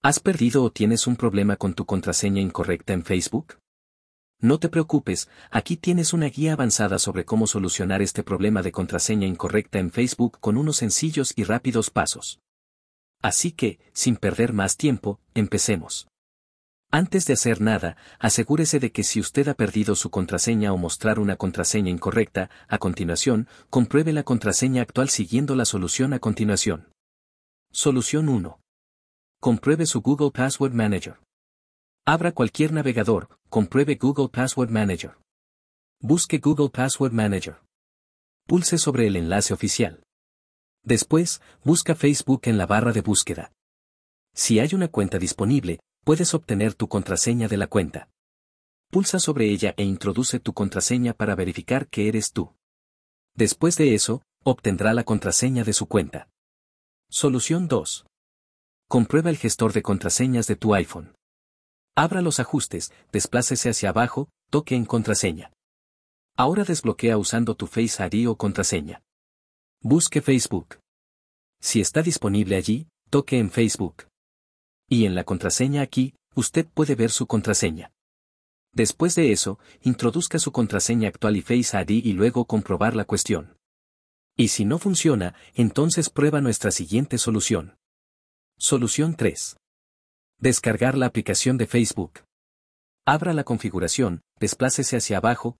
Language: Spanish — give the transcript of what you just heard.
¿Has perdido o tienes un problema con tu contraseña incorrecta en Facebook? No te preocupes, aquí tienes una guía avanzada sobre cómo solucionar este problema de contraseña incorrecta en Facebook con unos sencillos y rápidos pasos. Así que, sin perder más tiempo, empecemos. Antes de hacer nada, asegúrese de que si usted ha perdido su contraseña o mostrar una contraseña incorrecta, a continuación, compruebe la contraseña actual siguiendo la solución a continuación. Solución 1. Compruebe su Google Password Manager. Abra cualquier navegador, compruebe Google Password Manager. Busque Google Password Manager. Pulse sobre el enlace oficial. Después, busca Facebook en la barra de búsqueda. Si hay una cuenta disponible, puedes obtener tu contraseña de la cuenta. Pulsa sobre ella e introduce tu contraseña para verificar que eres tú. Después de eso, obtendrá la contraseña de su cuenta. Solución 2. Comprueba el gestor de contraseñas de tu iPhone. Abra los ajustes, desplácese hacia abajo, toque en contraseña. Ahora desbloquea usando tu Face ID o contraseña. Busque Facebook. Si está disponible allí, toque en Facebook. Y en la contraseña aquí, usted puede ver su contraseña. Después de eso, introduzca su contraseña actual y Face ID y luego comprobar la cuestión. Y si no funciona, entonces prueba nuestra siguiente solución. Solución 3. Descargar la aplicación de Facebook. Abra la configuración, desplácese hacia abajo,